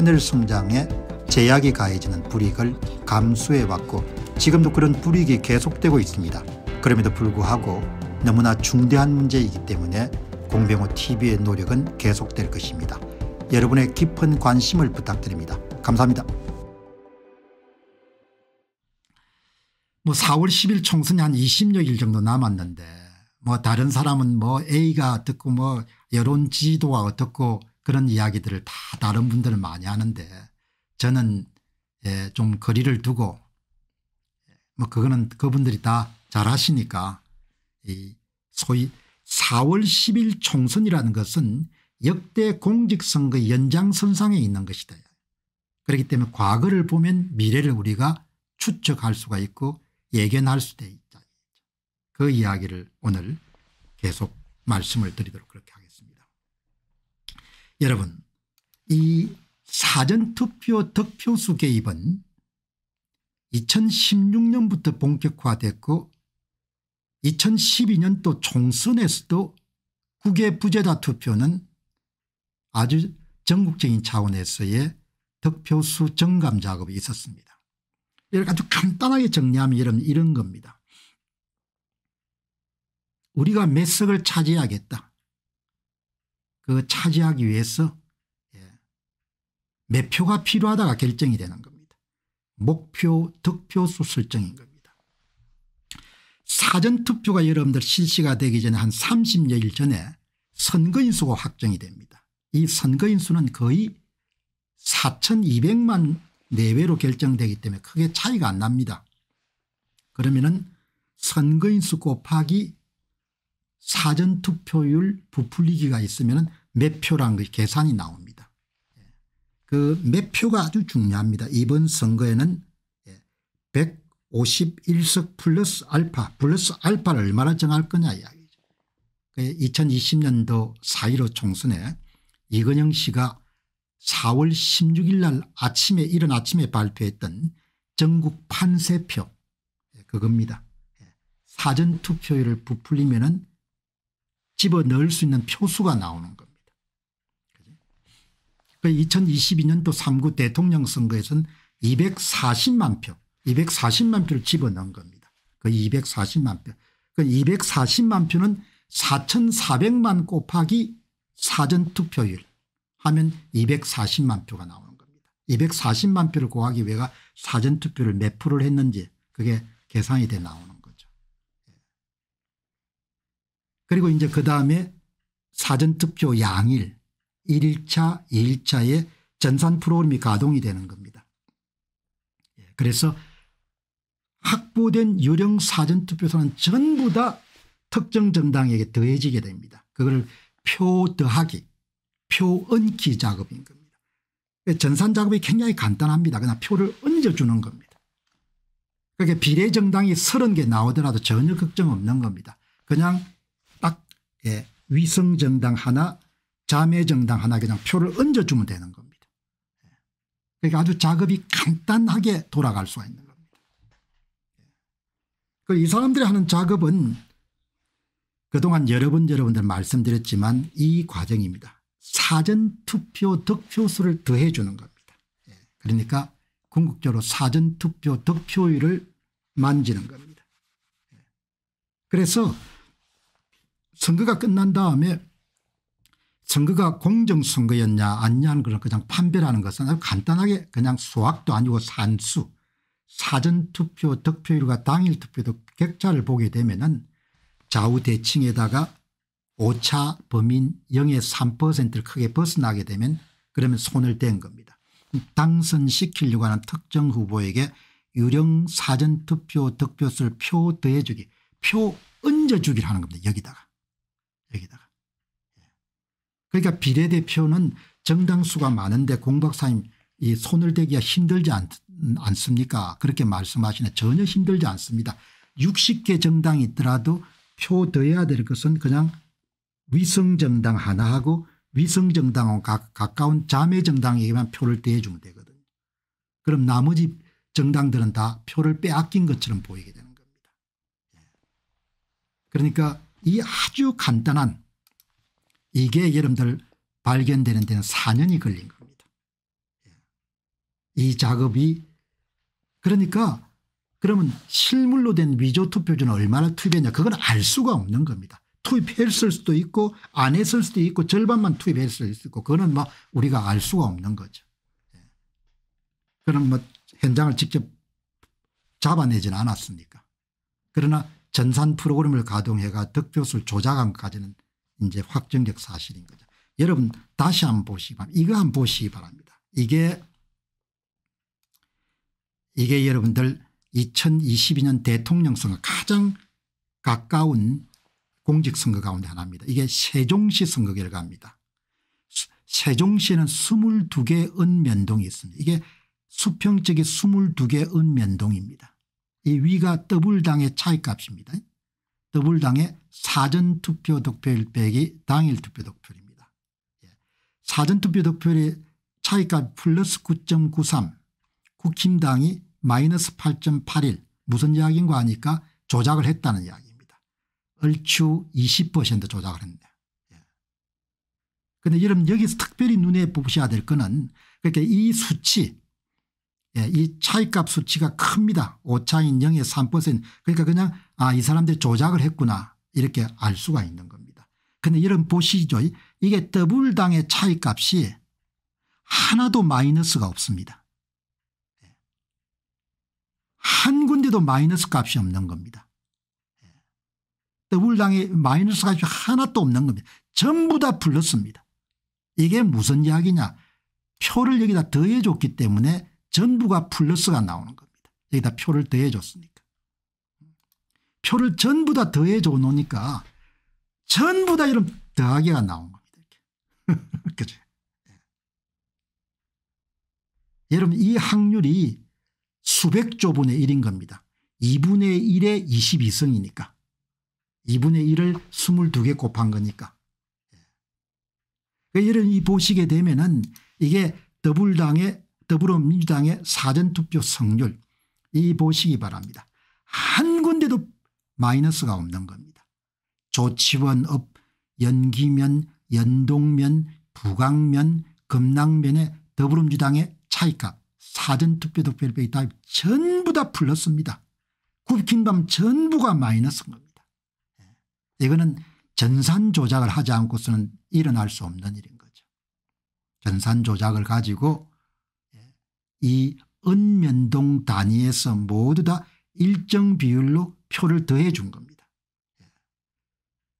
하늘 성장에 제약이 가해지는 불이익을 감수해왔고 지금도 그런 불이익이 계속되고 있습니다. 그럼에도 불구하고 너무나 중대한 문제이기 때문에 공병호 TV의 노력은 계속될 것입니다. 여러분의 깊은 관심을 부탁드립니다. 감사합니다. 뭐 4월 10일 총선이 한 20여일 정도 남았는데 뭐 다른 사람은 뭐 A가 어떻고 뭐 여론 지도가 어떻고 그런 이야기들을 다 다른 분들은 많이 하는데 저는 예, 좀 거리를 두고 뭐 그거는 그분들이 다 잘하시니까 이 소위 4월 10일 총선이라는 것은 역대 공직선거 연장선상에 있는 것이다. 그렇기 때문에 과거를 보면 미래를 우리가 추측할 수가 있고 예견할 수도 있다. 그 이야기를 오늘 계속 말씀을 드리도록 그렇게 하겠습니다. 여러분 이 사전투표 득표수 개입은 2016년부터 본격화됐고 2012년도 총선에서도 국외 부재자 투표는 아주 전국적인 차원에서의 득표수 정감 작업이 있었습니다. 이렇게 아주 간단하게 정리하면 이런, 이런 겁니다. 우리가 몇 석을 차지하겠다. 그 차지하기 위해서 예. 몇 표가 필요하다가 결정이 되는 겁니다. 목표 득표수 설정인 겁니다. 사전투표가 여러분들 실시가 되기 전에 한 30여일 전에 선거인수가 확정이 됩니다. 이 선거인수는 거의 4200만 내외로 결정되기 때문에 크게 차이가 안 납니다. 그러면 은 선거인수 곱하기 사전투표율 부풀리기가 있으면 몇 표라는 것 그 계산이 나옵니다. 예. 그몇 표가 아주 중요합니다. 이번 선거에는 151석 예, 플러스 알파 플러스 알파를 얼마나 정할 거냐 이야기죠. 2020년도 그 4.15 총선에 이건영 씨가 4월 16일 날 아침에 이른 아침에 발표했던 전국 판세표 예, 그겁니다. 사전투표율을 부풀리면 은 집어넣을 수 있는 표수가 나오는 겁니다. 2022년도 그 3구 대통령 선거에서는 240만 표 240만 표를 집어넣은 겁니다. 그 240만 표. 그 240만 표는 4,400만 곱하기 사전투표율 하면 240만 표가 나오는 겁니다. 240만 표를 곱하기 왜가 사전투표를 몇 프로를 했는지 그게 계산이 돼 나오는 그리고 이제 그 다음에 사전투표 양일 1일차 2일차에 전산 프로그램이 가동이 되는 겁니다. 예, 그래서 확보된 유령 사전투표소는 전부 다 특정 정당에게 더해지게 됩니다. 그걸 표 더하기 표 얹기 작업인 겁니다. 예, 전산 작업이 굉장히 간단합니다. 그냥 표를 얹어주는 겁니다. 그러니 비례정당이 30개 나오더라도 전혀 걱정 없는 겁니다. 그냥 예, 위성정당 하나 자매정당 하나 그냥 표를 얹어주면 되는 겁니다. 예. 그러니까 아주 작업이 간단하게 돌아갈 수가 있는 겁니다. 예. 그 이 사람들이 하는 작업은 그동안 여러 번 여러분들 말씀드렸지만 이 과정입니다. 사전투표 득표수를 더해 주는 겁니다. 예. 그러니까 궁극적으로 사전투표 득표율을 만지는 겁니다. 그래서 선거가 끝난 다음에 선거가 공정선거였냐 아니냐는 그런 그냥 판별하는 것은 아주 간단하게 그냥 수학도 아니고 산수 사전투표 득표율과 당일투표도 격차를 보게 되면 은 좌우대칭에다가 오차 범인 0의 3%를 크게 벗어나게 되면 그러면 손을 댄 겁니다. 당선시키려고 하는 특정 후보에게 유령 사전투표 득표수를 표 더해주기 표 얹어주기를 하는 겁니다. 여기다가 그러니까 비례대표는 정당수가 많은데 공박사님 이 손을 대기가 힘들지 않, 않습니까 그렇게 말씀하시네 전혀 힘들지 않습니다. 60개 정당이 있더라도 표 더해야 될 것은 그냥 위성정당 하나하고 위성정당하고 가까운 자매정당에게만 표를 대해주면 되거든요. 그럼 나머지 정당들은 다 표를 빼앗긴 것처럼 보이게 되는 겁니다. 예. 그러니까 이 아주 간단한 이게 여러분들 발견되는 데는 4년이 걸린 겁니다. 예. 이 작업이 그러니까 그러면 실물로 된 위조 투표지는 얼마나 투입했냐 그건 알 수가 없는 겁니다. 투입했을 수도 있고 안 했을 수도 있고 절반만 투입했을 수도 있고 그거는 뭐 우리가 알 수가 없는 거죠. 예. 그럼 뭐 현장을 직접 잡아내지는 않았습니까 그러나 전산 프로그램을 가동해가 득표수를 조작한 것까지는 이제 확정적 사실인 거죠. 여러분 다시 한번 보시기 바랍니다. 이거 한번 보시기 바랍니다. 이게 이게 여러분들 2022년 대통령 선거 가장 가까운 공직선거 가운데 하나입니다. 이게 세종시 선거 결과입니다. 세종시는2 2개 은면동이 있습니다. 이게 수평적인 2 2개 은면동입니다. 이 위가 더블당의 차이값입니다. 더불당의 사전투표 득표율 빼기 당일 투표 득표율입니다. 예. 사전투표 득표율의 차이값 플러스 9.93 국힘당이 마이너스 8.81 무슨 이야기인가 하니까 조작을 했다는 이야기입니다. 얼추 20% 조작을 했네요. 그데 예. 여러분 여기서 특별히 눈에 보셔야 될 거는 그렇게 그러니까 이 수치 예, 이 차이값 수치가 큽니다. 오차인 0 3% 그러니까 그냥 아이 사람들이 조작을 했구나 이렇게 알 수가 있는 겁니다. 근데 이런 보시죠. 이게 더블당의 차이값이 하나도 마이너스가 없습니다. 한 군데도 마이너스 값이 없는 겁니다. 더블당의 마이너스 값이 하나도 없는 겁니다. 전부 다플러스니다 이게 무슨 이야기냐. 표를 여기다 더해줬기 때문에 전부가 플러스가 나오는 겁니다. 여기다 표를 더해줬으니까. 표를 전부 다 더해 줘 놓으니까 전부 다 이런 더하기가 나온 겁니다. 그죠? 예. 여러분 이 확률이 수백 조분의 1인 겁니다. 2분의 1에 22성이니까. 2분의 1을 22개 곱한 거니까 예. 여러분 이 보시게 되면은 이게 더불당의 더불어민주당의 사전투표 성률 이 보시기 바랍니다. 한 군데도 마이너스가 없는 겁니다. 조치원 업, 연기면, 연동면, 부강면, 금낭면의 더불어민주당의 차이값, 사전투표 득표율 따위 전부 다 플러스입니다. 굽힌 밤 전부가 마이너스인 겁니다. 예. 이거는 전산 조작을 하지 않고서는 일어날 수 없는 일인 거죠. 전산 조작을 가지고 예, 이 은면동 단위에서 모두 다 일정 비율로 표를 더해 준 겁니다. 예.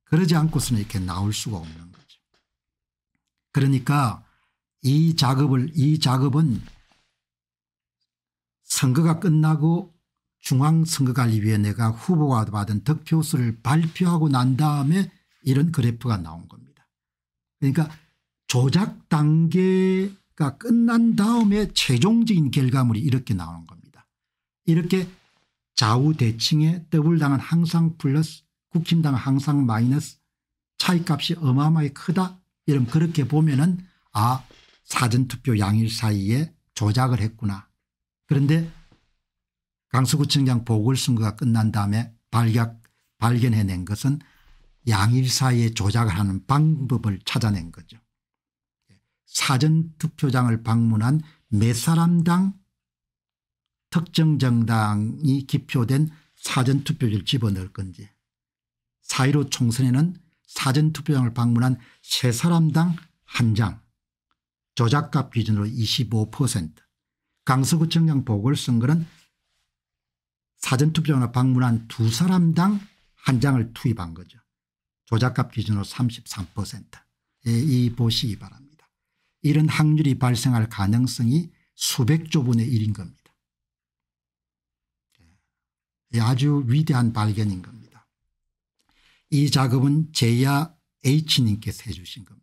그러지 않고서는 이렇게 나올 수가 없는 거죠. 그러니까 이 작업을 이 작업은 선거가 끝나고 중앙선거관리위원회가 후보가 받은 득표수를 발표하고 난 다음에 이런 그래프가 나온 겁니다. 그러니까 조작 단계가 끝난 다음에 최종적인 결과물이 이렇게 나오는 겁니다. 이렇게 좌우대칭에 더블당은 항상 플러스 국힘당은 항상 마이너스 차이값이 어마어마하게 크다 이런 그렇게 보면 은아 사전투표 양일 사이에 조작을 했구나. 그런데 강서구청장 보궐선거가 끝난 다음에 발각, 발견해낸 것은 양일 사이에 조작을 하는 방법을 찾아낸 거죠. 사전투표장을 방문한 몇 사람당 특정 정당이 기표된 사전투표지를 집어넣을 건지 4.15 총선에는 사전투표장을 방문한 세 사람당 한장 조작값 기준으로 25% 강서구청장 보궐선거는 사전투표장을 방문한 두 사람당 한 장을 투입한 거죠. 조작값 기준으로 33%이 예, 보시기 바랍니다. 이런 확률이 발생할 가능성이 수백조 분의 1인 겁니다. 아주 위대한 발견인 겁니다. 이 작업은 제야 H님께서 해주신 겁니다.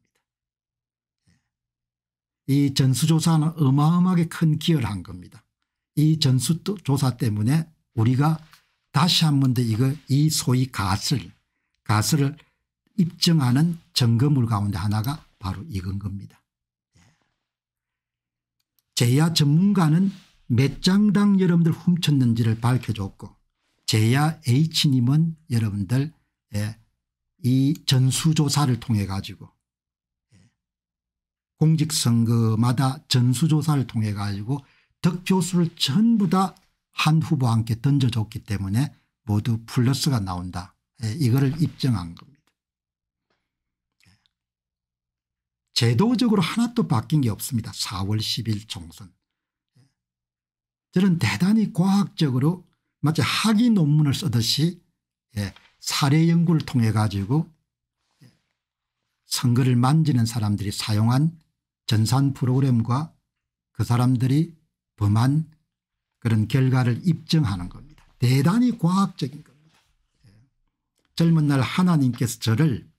예. 이 전수조사는 어마어마하게 큰 기여를 한 겁니다. 이 전수조사 때문에 우리가 다시 한 번 더 이거 이 소위 가설, 가설을 입증하는 점검물 가운데 하나가 바로 이건 겁니다. 예. 제야 전문가는 몇 장당 여러분들 훔쳤는지를 밝혀줬고 제야 H님은 여러분들 예, 이 전수조사를 통해 가지고 예, 공직선거마다 전수조사를 통해 가지고 득표수를 전부 다 한 후보와 함께 던져줬기 때문에 모두 플러스가 나온다. 예, 이거를 입증한 겁니다. 제도적으로 하나도 바뀐 게 없습니다. 4월 10일 총선. 저는 대단히 과학적으로 마치 학위 논문을 쓰듯이 예, 사례 연구를 통해 가지고 예, 선거를 만지는 사람들이 사용한 전산 프로그램과 그 사람들이 범한 그런 결과를 입증하는 겁니다. 대단히 과학적인 겁니다. 예. 젊은 날 하나님께서 저를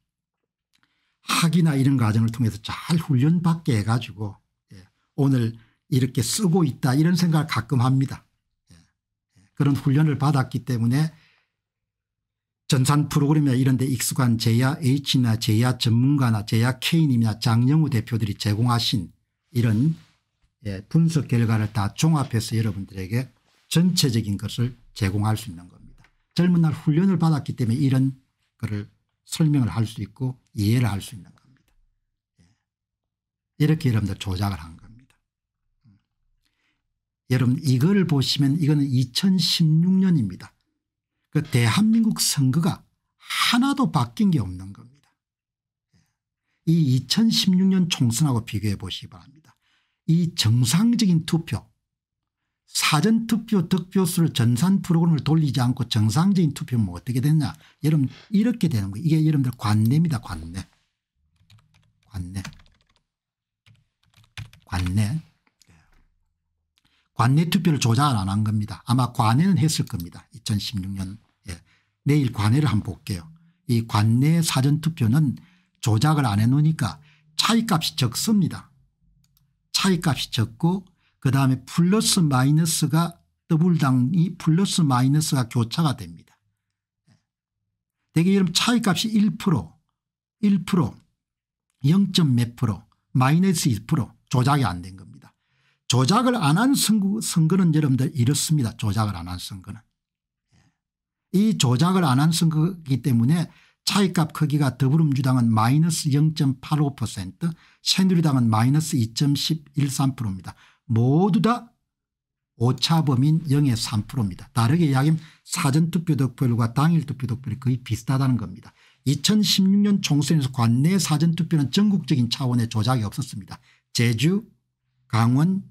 학이나 이런 과정을 통해서 잘 훈련받게 해가지고 예. 오늘 이렇게 쓰고 있다 이런 생각을 가끔 합니다. 그런 훈련을 받았기 때문에 전산 프로그램이나 이런 데 익숙한 제야 H나 제야 전문가나 제야 K님이나 장영우 대표들이 제공하신 이런 예, 분석 결과를 다 종합해서 여러분들에게 전체적인 것을 제공할 수 있는 겁니다. 젊은 날 훈련을 받았기 때문에 이런 것을 설명을 할 수 있고 이해를 할 수 있는 겁니다. 예. 이렇게 여러분들 조작을 한 겁니다. 여러분 이걸 보시면 이거는 2016년입니다. 그 대한민국 선거가 하나도 바뀐 게 없는 겁니다. 이 2016년 총선하고 비교해 보시기 바랍니다. 이 정상적인 투표 사전투표 득표수를 전산 프로그램을 돌리지 않고 정상적인 투표면 어떻게 되냐 여러분 이렇게 되는 거예요. 이게 여러분들 관례입니다. 관례. 관례. 관례. 관내 투표를 조작을 안 한 겁니다. 아마 관내는 했을 겁니다. 2016년 예. 내일 관내를 한번 볼게요. 이 관내 사전투표는 조작을 안 해놓으니까 차이값이 적습니다. 차이값이 적고 그다음에 플러스 마이너스가 더블당이 플러스 마이너스가 교차가 됩니다. 예. 대개 여러분 차이값이 1% 1% 0. 몇 프로 마이너스 2% 조작이 안 된 겁니다. 조작을 안 한 선거, 는 여러분들 이렇습니다. 조작을 안 한 선거는. 예. 이 조작을 안 한 선거이기 때문에 차이값 크기가 더불어민주당은 마이너스 0.85% 새누리당은 마이너스 2.13%입니다. 모두 다 오차범인 0의 3%입니다. 다르게 이야기하면 사전투표 득표율과 당일투표 득표율이 거의 비슷하다는 겁니다. 2016년 총선에서 관내 사전투표는 전국적인 차원의 조작이 없었습니다. 제주, 강원,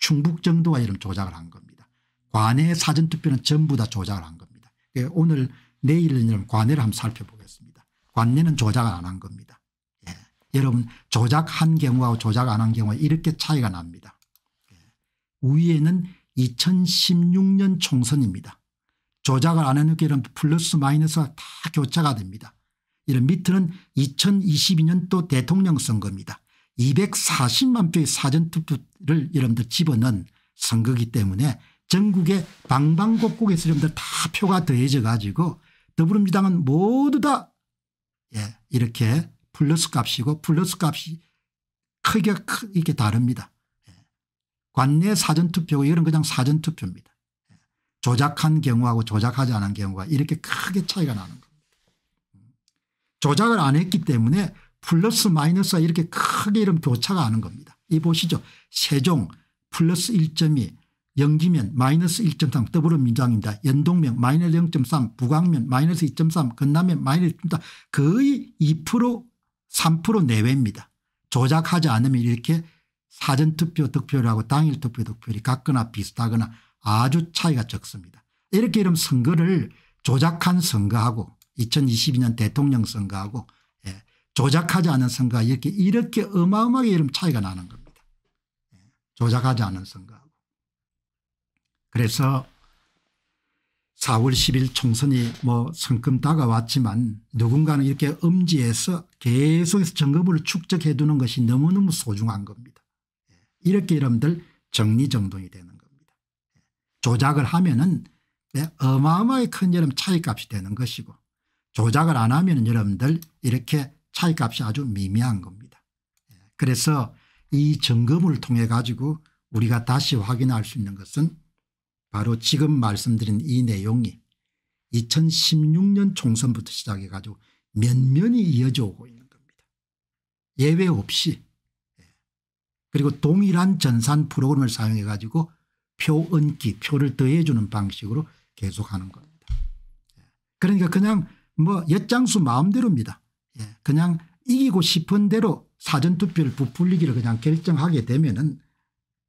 충북정도와 이런 조작을 한 겁니다. 관내 사전투표는 전부 다 조작을 한 겁니다. 예, 오늘 내일은 이런 관내를 한번 살펴보겠습니다. 관내는 조작을 안 한 겁니다. 예. 여러분 조작한 경우와 조작 안 한 경우와 이렇게 차이가 납니다. 예. 위에는 2016년 총선입니다. 조작을 안해놓게 이런 플러스 마이너스가 다 교차가 됩니다. 이런 밑에는 2 0 2 2년또 대통령 선거입니다. 240만 표의 사전투표를 여러분들 집어넣은 선거기 때문에 전국의 방방곡곡에서 여러분들 다 표가 더해져 가지고 더불어민주당은 모두 다 예, 이렇게 플러스 값이고 플러스 값이 크게 이게 다릅니다. 예. 관내 사전투표고 이런 그냥 사전투표입니다. 예. 조작한 경우하고 조작하지 않은 경우가 이렇게 크게 차이가 나는 겁니다. 음. 조작을 안 했기 때문에 플러스 마이너스가 이렇게 크게 이름 교차가 하는 겁니다. 이 보시죠. 세종 플러스 1.2 영기면 마이너스 1.3 더불어민주당입니다. 연동면 마이너스 0.3 부광면 마이너스 2.3 건남면 마이너스 1.3 거의 2% 3% 내외입니다. 조작하지 않으면 이렇게 사전투표 득표율하고 당일 투표 득표율이 같거나 비슷하거나 아주 차이가 적습니다. 이렇게 이런 선거를 조작한 선거하고 2022년 대통령 선거하고 조작하지 않은 선거 이렇게 이렇게 어마어마하게 이름 차이가 나는 겁니다. 예, 조작하지 않은 선거하고. 그래서 4월 10일 총선이 뭐 성큼 다가왔지만 누군가는 이렇게 엄지에서 계속해서 점검을 축적해 두는 것이 너무너무 소중한 겁니다. 예, 이렇게 여러분들 정리정돈이 되는 겁니다. 예, 조작을 하면은 네, 어마어마하게 큰여름 차이값이 되는 것이고 조작을 안 하면 여러분들 이렇게 차이값이 아주 미미한 겁니다. 예, 그래서 이 점검을 통해 가지고 우리가 다시 확인할 수 있는 것은 바로 지금 말씀드린 이 내용이 2016년 총선부터 시작해 가지고 면면이 이어져 오고 있는 겁니다. 예외 없이 예, 그리고 동일한 전산 프로그램을 사용해 가지고 표 얹기 표를 더해 주는 방식으로 계속하는 겁니다. 예, 그러니까 그냥 뭐 엿장수 마음대로입니다. 예, 그냥 이기고 싶은 대로 사전투표를 부풀리기를 그냥 결정하게 되면은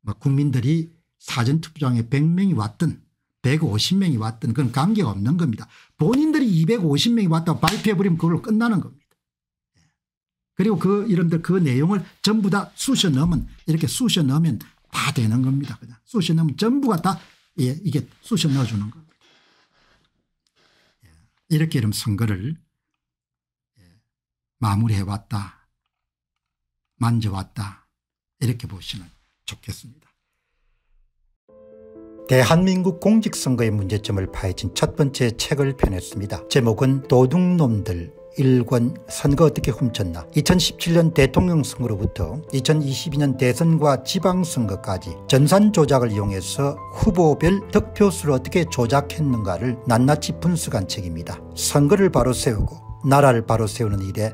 뭐 국민들이 사전투표장에 100명이 왔든 150명이 왔든 그건 관계가 없는 겁니다. 본인들이 250명이 왔다고 발표해버리면 그걸로 끝나는 겁니다. 예. 그리고 그 이름들 그 내용을 전부 다 쑤셔 넣으면 이렇게 쑤셔 넣으면 다 되는 겁니다. 그냥 쑤셔 넣으면 전부가 다 예, 이게 쑤셔 넣어주는 겁니다. 예. 이렇게 이름 선거를 마무리해왔다. 만져왔다. 이렇게 보시면 좋겠습니다. 대한민국 공직선거의 문제점을 파헤친 첫 번째 책을 펴냈습니다. 제목은 도둑놈들 일권 선거 어떻게 훔쳤나 2017년 대통령 선거로부터 2022년 대선과 지방선거까지 전산 조작을 이용해서 후보별 득표수를 어떻게 조작했는가를 낱낱이 분석한 책입니다. 선거를 바로 세우고 나라를 바로 세우는 일에